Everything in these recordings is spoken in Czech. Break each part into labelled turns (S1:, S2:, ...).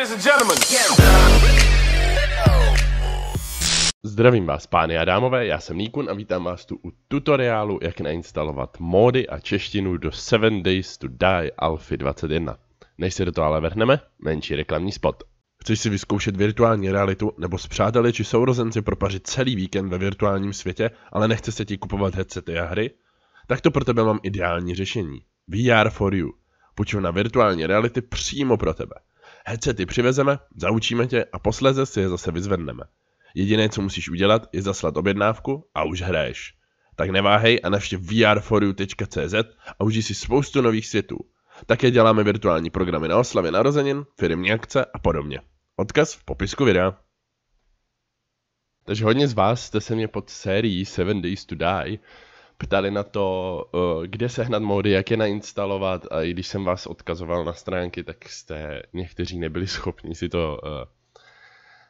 S1: ladies and gentlemen. Zdravím vás pány a dámové, já jsem Nikun a vítám vás tu u tutoriálu, jak nainstalovat módy a češtinu do 7 Days to Die Alpha 21. Než se do toho ale vrhneme, menší reklamní spot. Chceš si vyzkoušet virtuální realitu nebo s přáteli či sourozenci propařit celý víkend ve virtuálním světě, ale nechce se ti kupovat headsety a hry? Tak to pro tebe mám ideální řešení. VR e for you. na virtuální reality přímo pro tebe headsety přivezeme, zaučíme tě a posléze si je zase vyzvedneme. Jediné, co musíš udělat, je zaslat objednávku a už hraješ. Tak neváhej a navštěv vrforyou.cz a užij si spoustu nových světů. Také děláme virtuální programy na oslavě narozenin, firmní akce a podobně. Odkaz v popisku videa. Takže hodně z vás jste se mě pod sérií 7 Days to Die ptali na to, eh, kde sehnat módy, jak je nainstalovat a i když jsem vás odkazoval na stránky, tak jste někteří nebyli schopni si to eh,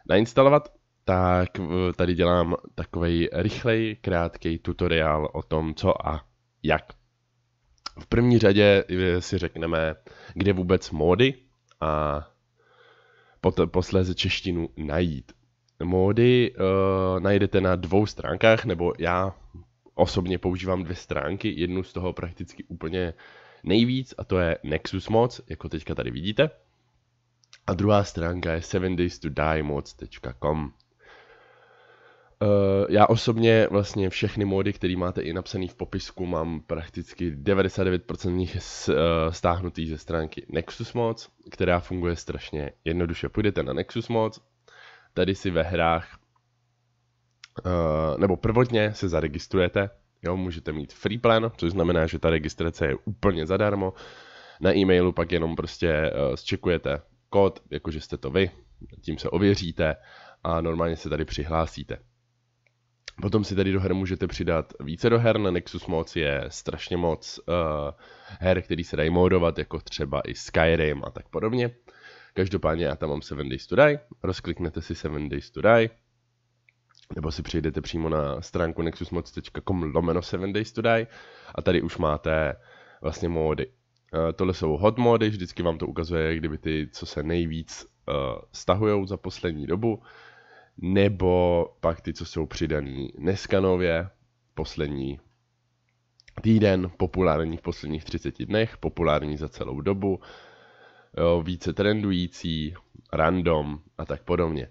S1: nainstalovat, tak eh, tady dělám takový rychlej, krátký tutoriál o tom, co a jak. V první řadě si řekneme, kde vůbec módy a posléze češtinu najít. Módy uh, najdete na dvou stránkách, nebo já osobně používám dvě stránky, jednu z toho prakticky úplně nejvíc a to je Nexus Mods, jako teďka tady vidíte. A druhá stránka je 7daystoDieMods.com. Eh, já osobně vlastně všechny módy, které máte i napsané v popisku, mám prakticky 99% z nich eh, stáhnutý ze stránky Nexus Mods, která funguje strašně jednoduše. Půjdete na Nexus Mods, tady si ve hrách Eh, nebo prvotně se zaregistrujete, jo, můžete mít free plan, což znamená, že ta registrace je úplně zadarmo, na e-mailu pak jenom prostě eh, zčekujete kód, jakože jste to vy, tím se ověříte a normálně se tady přihlásíte. Potom si tady do her můžete přidat více do her, na Nexus moc je strašně moc uh, her, který se dají modovat, jako třeba i Skyrim a tak podobně. Každopádně já tam mám 7 Days to Die, rozkliknete si 7 Days to Die, nebo si přejdete přímo na stránku nexusmods.com lomeno 7 days to die a tady už máte vlastně módy. Eh, tohle jsou hot mody, vždycky vám to ukazuje, kdyby ty, co se nejvíc uh, stahujou za poslední dobu, nebo pak ty, co jsou přidaný dneska nově, poslední týden, populární v posledních 30 dnech, populární za celou dobu, jo, více trendující, random a tak podobně.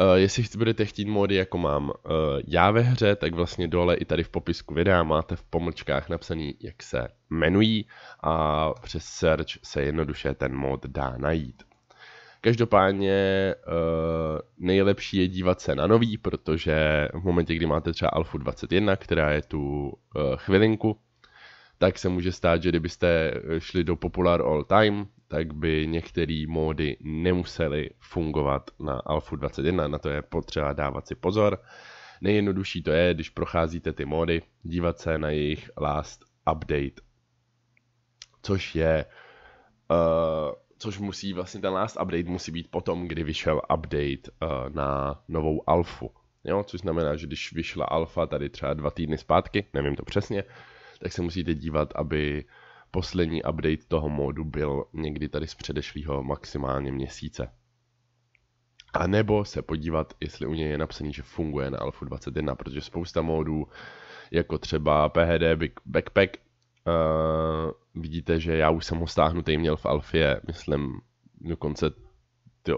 S1: Eh, jestli budete chtít módy, jako mám eh, já ve hře, tak vlastně dole i tady v popisku videa máte v pomlčkách napsaný, jak se jmenují a přes search se jednoduše ten mod dá najít. Každopádně eh, nejlepší je dívat se na nový, protože v momentě, kdy máte třeba Alfu 21, která je tu chvilinku, tak se může stát, že kdybyste šli do Popular All Time, tak by některé módy nemusely fungovat na Alfu 21. Na to je potřeba dávat si pozor. Nejjednodušší to je, když procházíte ty módy, dívat se na jejich last update, což je uh, což musí vlastně ten last update musí být potom, kdy vyšel update uh, na novou alfu. Jo, což znamená, že když vyšla alfa tady třeba dva týdny zpátky, nevím to přesně, tak se musíte dívat, aby uh, Poslední update toho módu byl někdy tady z předešlého maximálně měsíce. A nebo se podívat, jestli u něj je napsaný, že funguje na Alfa 21, protože spousta módů, jako třeba PHD Big Backpack, uh, vidíte, že já už jsem ho stáhnutý měl v Alfie, myslím, dokonce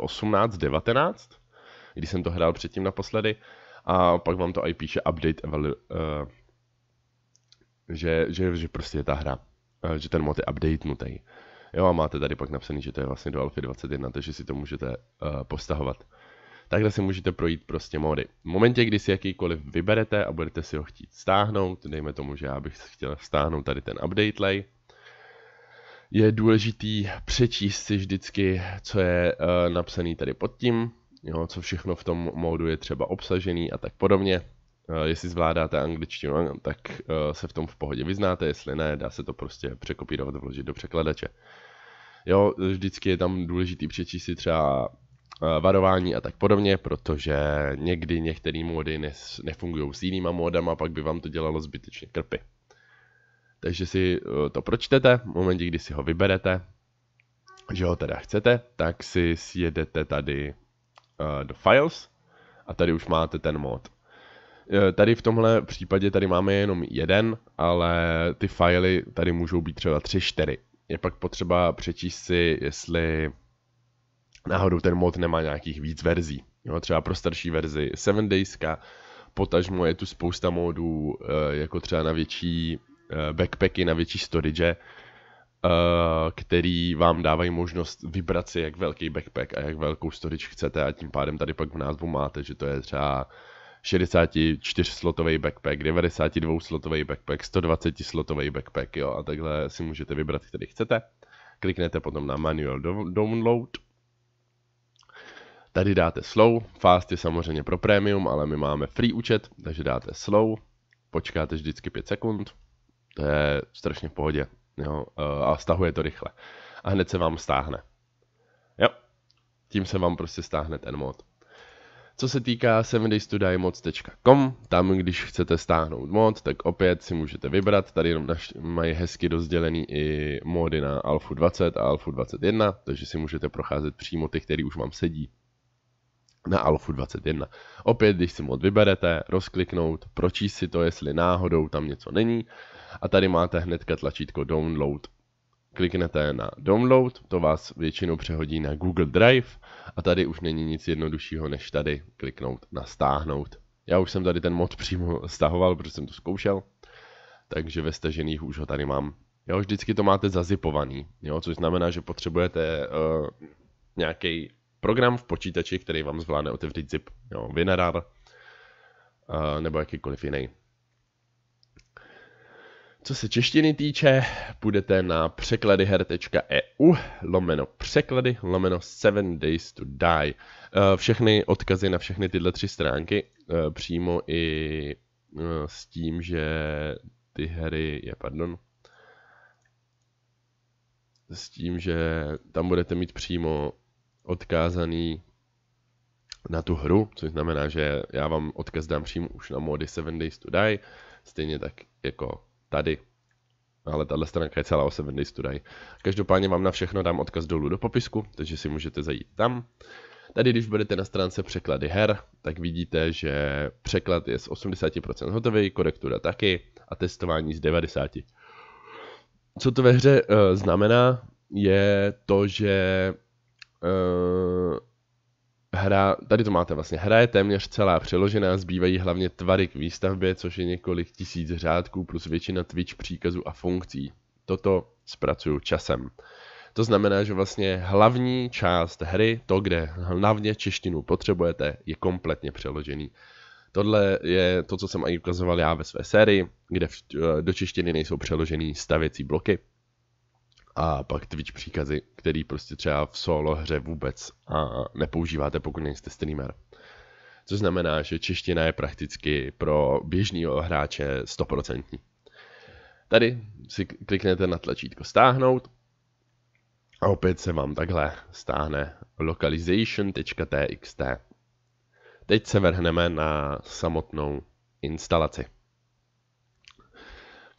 S1: 18, 19, když jsem to hrál předtím naposledy. A pak vám to i píše update, evalu, uh, že, že, že prostě je ta hra Eh, že ten mod je updatenutý. Jo a máte tady pak napsaný, že to je vlastně do Alfy 21, takže si to můžete uh, postahovat. Takhle si můžete projít prostě mody. V momentě, kdy si jakýkoliv vyberete a budete si ho chtít stáhnout, dejme tomu, že já bych chtěl stáhnout tady ten update lay, je důležitý přečíst si vždycky, co je uh, napsaný tady pod tím, jo, co všechno v tom módu je třeba obsažený a tak podobně. Eh, jestli zvládáte angličtinu, tak eh, se v tom v pohodě vyznáte, jestli ne, dá se to prostě překopírovat, vložit do překladače. Jo, vždycky je tam důležitý přečíst si třeba eh, varování a tak podobně, protože někdy některé módy nefungují s jinýma módama, pak by vám to dělalo zbytečně krpy. Takže si to pročtete, v momentě, kdy si ho vyberete, že ho teda chcete, tak si sjedete tady do Files a tady už máte ten mod. Eh, tady v tomhle případě tady máme jenom jeden, ale ty fajly tady můžou být třeba 3, 4. Je pak potřeba přečíst si, jestli náhodou ten mod nemá nějakých víc verzí. Jo, třeba pro starší verzi 7 Dayska, potažmo je tu spousta modů, eh, jako třeba na větší eh, backpacky, na větší storage, který vám dávají možnost vybrat si, jak velký backpack a jak velkou storage chcete a tím pádem tady pak v názvu máte, že to je třeba 64-slotový backpack, 92-slotový backpack, 120-slotový backpack, jo, a takhle si můžete vybrat, který chcete. Kliknete potom na manual download. Tady dáte slow, fast je samozřejmě pro premium, ale my máme free účet, takže dáte slow, počkáte vždycky 5 sekund, to je strašně v pohodě, jo, e, a stahuje to rychle. A hned se vám stáhne. Jo, tím se vám prostě stáhne ten mod. Co se týká 7 tam když chcete stáhnout mod, tak opět si můžete vybrat, tady jenom naš- mají hezky rozdělený i mody na Alfu 20 a Alfu 21, takže si můžete procházet přímo ty, který už vám sedí na Alfu 21. Opět, když si mod vyberete, rozkliknout, pročíst si to, jestli náhodou tam něco není a tady máte hnedka tlačítko download kliknete na download, to vás většinou přehodí na Google Drive a tady už není nic jednoduššího, než tady kliknout na stáhnout. Já už jsem tady ten mod přímo stahoval, protože jsem to zkoušel, takže ve stažených už ho tady mám. Jo, vždycky to máte zazipovaný, jo, což znamená, že potřebujete uh, eh, nějaký program v počítači, který vám zvládne otevřít zip, jo, Winrar, uh, eh, nebo jakýkoliv jiný. Co se češtiny týče, půjdete na překladyher.eu e lomeno překlady lomeno 7 days to die. Eh, všechny odkazy na všechny tyhle tři stránky, eh, přímo i eh, s tím, že ty hry je, pardon, s tím, že tam budete mít přímo odkázaný na tu hru, což znamená, že já vám odkaz dám přímo už na mody 7 Days to Die, stejně tak jako tady. Ale tahle stránka je celá 8 Days to Die. Každopádně vám na všechno dám odkaz dolů do popisku, takže si můžete zajít tam. Tady, když budete na stránce překlady her, tak vidíte, že překlad je z 80% hotový, korektura taky a testování z 90%. Co to ve hře uh, znamená, je to, že uh, hra, tady to máte vlastně, hra je téměř celá přeložená, zbývají hlavně tvary k výstavbě, což je několik tisíc řádků plus většina Twitch příkazů a funkcí. Toto zpracuju časem. To znamená, že vlastně hlavní část hry, to, kde hlavně češtinu potřebujete, je kompletně přeložený. Tohle je to, co jsem i ukazoval já ve své sérii, kde eh, do češtiny nejsou přeložený stavěcí bloky, a pak Twitch příkazy, který prostě třeba v solo hře vůbec a nepoužíváte, pokud nejste streamer. Což znamená, že čeština je prakticky pro běžného hráče 100%. Tady si kliknete na tlačítko stáhnout a opět se vám takhle stáhne localization.txt. Teď se vrhneme na samotnou instalaci.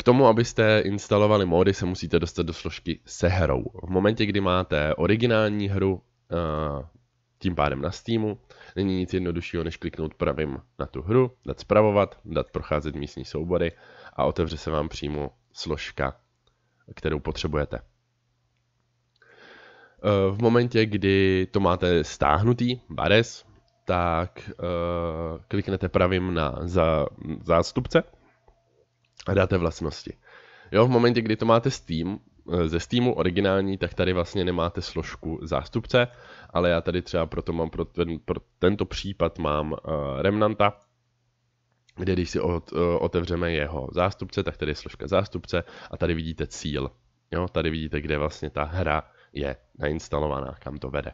S1: K tomu, abyste instalovali módy, se musíte dostat do složky se hrou. V momentě, kdy máte originální hru, eh, tím pádem na Steamu, není nic jednoduššího, než kliknout pravým na tu hru, dát zpravovat, dát procházet místní soubory a otevře se vám přímo složka, kterou potřebujete. Eh, v momentě, kdy to máte stáhnutý, bares, tak eh, kliknete pravým na zástupce a dáte vlastnosti. Jo, v momentě, kdy to máte Steam, eh, ze Steamu originální, tak tady vlastně nemáte složku zástupce, ale já tady třeba proto mám pro, ten, pro tento případ mám uh, Remnanta, kde když si od, uh, eh, otevřeme jeho zástupce, tak tady je složka zástupce a tady vidíte cíl. Jo, tady vidíte, kde vlastně ta hra je nainstalovaná, kam to vede.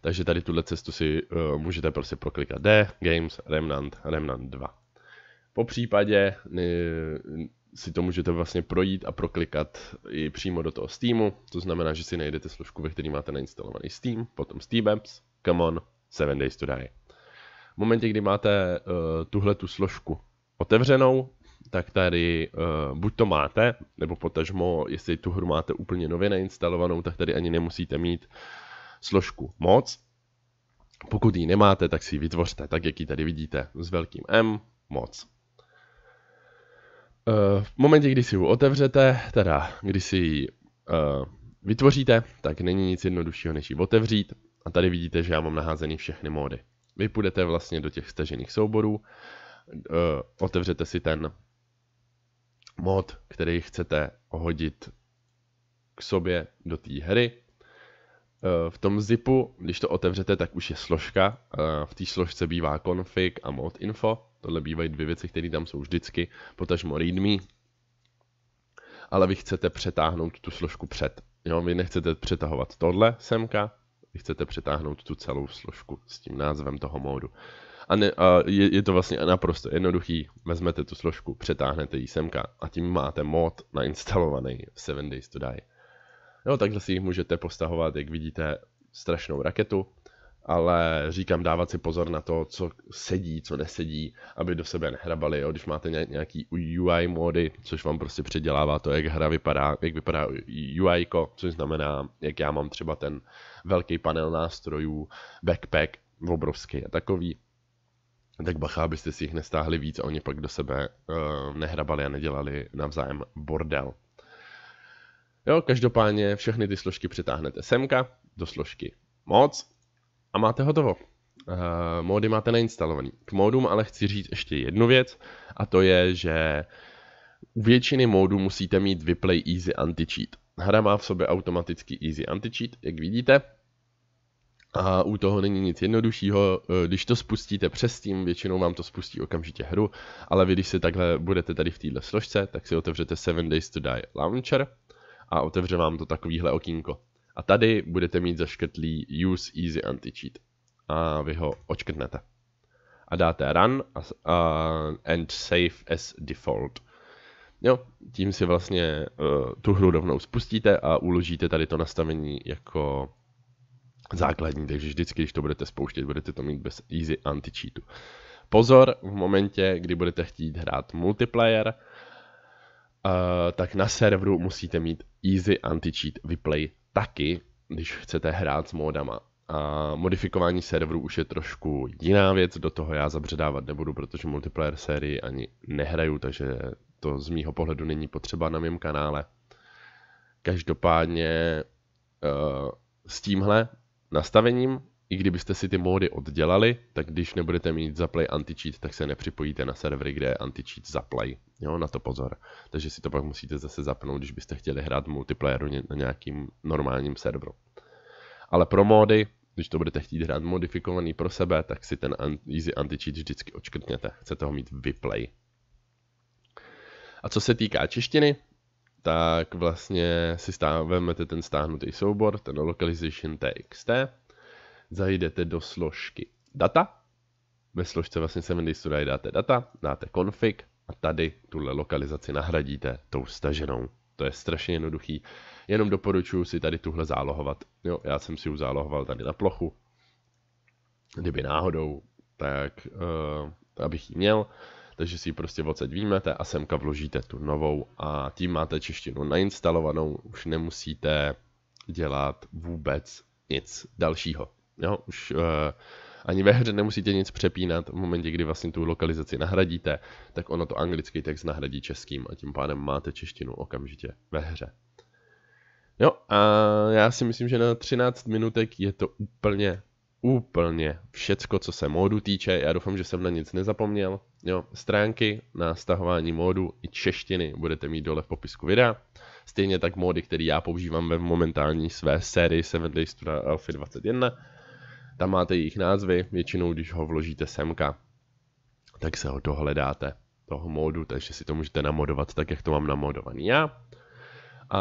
S1: Takže tady tuhle cestu si uh, můžete prostě proklikat D, Games, Remnant, Remnant 2. Po případě eh, si to můžete vlastně projít a proklikat i přímo do toho Steamu, to znamená, že si najdete složku, ve které máte nainstalovaný Steam, potom Steam Apps, Come On, 7 Days to Die. V momentě, kdy máte uh, tuhle tu složku otevřenou, tak tady uh, buď to máte, nebo potažmo, jestli tu hru máte úplně nově nainstalovanou, tak tady ani nemusíte mít složku moc. Pokud ji nemáte, tak si ji vytvořte, tak jak ji tady vidíte, s velkým M, moc. Eh, v momentě, kdy si ji otevřete, teda kdy si ji eh, vytvoříte, tak není nic jednoduššího, než ji otevřít. A tady vidíte, že já mám naházený všechny módy. Vy půjdete vlastně do těch stažených souborů, eh, otevřete si ten mod, který chcete hodit k sobě do té hry. V tom zipu, když to otevřete, tak už je složka. V té složce bývá config a mod info. Tohle bývají dvě věci, které tam jsou vždycky, potažmo readme, ale vy chcete přetáhnout tu složku před. Jo, vy nechcete přetahovat tohle semka, vy chcete přetáhnout tu celou složku s tím názvem toho módu. A, ne, a je, je to vlastně naprosto jednoduchý, vezmete tu složku, přetáhnete ji semka a tím máte mod nainstalovaný v 7 Days to Die. Jo, takhle si jich můžete postahovat, jak vidíte, strašnou raketu ale říkám dávat si pozor na to, co sedí, co nesedí, aby do sebe nehrabali, jo. když máte nějaký UI módy, což vám prostě předělává to, jak hra vypadá, jak vypadá UI, což znamená, jak já mám třeba ten velký panel nástrojů, backpack, obrovský a takový, tak bacha, abyste si jich nestáhli víc a oni pak do sebe uh, nehrabali a nedělali navzájem bordel. Jo, každopádně všechny ty složky přetáhnete semka do složky moc a máte hotovo. Uh, módy máte nainstalovaný. K módům ale chci říct ještě jednu věc a to je, že u většiny módů musíte mít vyplay Easy Anti-Cheat. Hra má v sobě automaticky Easy Anti-Cheat, jak vidíte. A u toho není nic jednoduššího, eh, když to spustíte přes tím, většinou vám to spustí okamžitě hru, ale vy když si takhle budete tady v této složce, tak si otevřete 7 Days to Die Launcher a otevře vám to takovýhle okýnko. A tady budete mít zaškrtlý Use Easy Anti-Cheat. A vy ho očkrtnete. A dáte Run a, a, and Save as Default. Jo, tím si vlastně uh, tu hru rovnou spustíte a uložíte tady to nastavení jako základní, takže vždycky, když to budete spouštět, budete to mít bez easy anti-cheatu. Pozor, v momentě, kdy budete chtít hrát multiplayer, uh, tak na serveru musíte mít easy anti-cheat vyplay taky, když chcete hrát s módama. A modifikování serverů už je trošku jiná věc, do toho já zabředávat nebudu, protože multiplayer sérii ani nehraju, takže to z mýho pohledu není potřeba na mém kanále. Každopádně eh, s tímhle nastavením i kdybyste si ty módy oddělali, tak když nebudete mít zaplay anti-cheat, tak se nepřipojíte na servery, kde je anti-cheat zaplay. Jo, na to pozor. Takže si to pak musíte zase zapnout, když byste chtěli hrát multiplayeru na nějakým normálním serveru. Ale pro módy, když to budete chtít hrát modifikovaný pro sebe, tak si ten easy anti-cheat vždycky očkrtněte. Chcete ho mít vyplay. A co se týká češtiny, tak vlastně si vezmete ten stáhnutý soubor, ten localization.txt zajdete do složky data. Ve složce vlastně 7 Studio dáte data, dáte config a tady tuhle lokalizaci nahradíte tou staženou. To je strašně jednoduchý. Jenom doporučuji si tady tuhle zálohovat. Jo, já jsem si ji zálohoval tady na plochu. Kdyby náhodou, tak uh, abych ji měl. Takže si ji prostě odsaď výjmete a semka vložíte tu novou a tím máte češtinu nainstalovanou. Už nemusíte dělat vůbec nic dalšího. Jo, už uh, ani ve hře nemusíte nic přepínat, v momentě, kdy vlastně tu lokalizaci nahradíte, tak ono to anglický text nahradí českým a tím pádem máte češtinu okamžitě ve hře. Jo, a já si myslím, že na 13 minutek je to úplně, úplně všecko, co se módu týče. Já doufám, že jsem na nic nezapomněl. Jo, stránky na stahování módu i češtiny budete mít dole v popisku videa. Stejně tak módy, který já používám ve momentální své sérii 7 Days to Alpha 21 tam máte jejich názvy, většinou když ho vložíte semka, tak se ho dohledáte, toho módu, takže si to můžete namodovat tak, jak to mám namodovaný já. A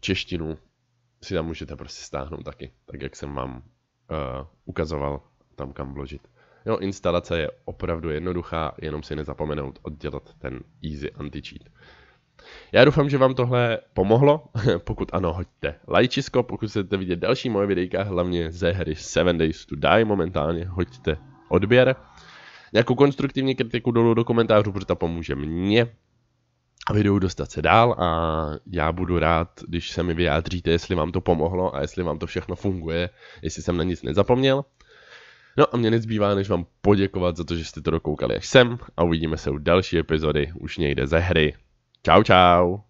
S1: češtinu si tam můžete prostě stáhnout taky, tak jak jsem vám uh, ukazoval tam kam vložit. Jo, instalace je opravdu jednoduchá, jenom si nezapomenout oddělat ten easy anti-cheat. Já doufám, že vám tohle pomohlo. Pokud ano, hoďte lajčisko. Pokud chcete vidět další moje videjka, hlavně ze hry 7 Days to Die momentálně, hoďte odběr. Nějakou konstruktivní kritiku dolů do komentářů, protože ta pomůže mně videu dostat se dál a já budu rád, když se mi vyjádříte, jestli vám to pomohlo a jestli vám to všechno funguje, jestli jsem na nic nezapomněl. No a mě nezbývá, než vám poděkovat za to, že jste to dokoukali až sem a uvidíme se u další epizody už někde ze hry Chao, chao.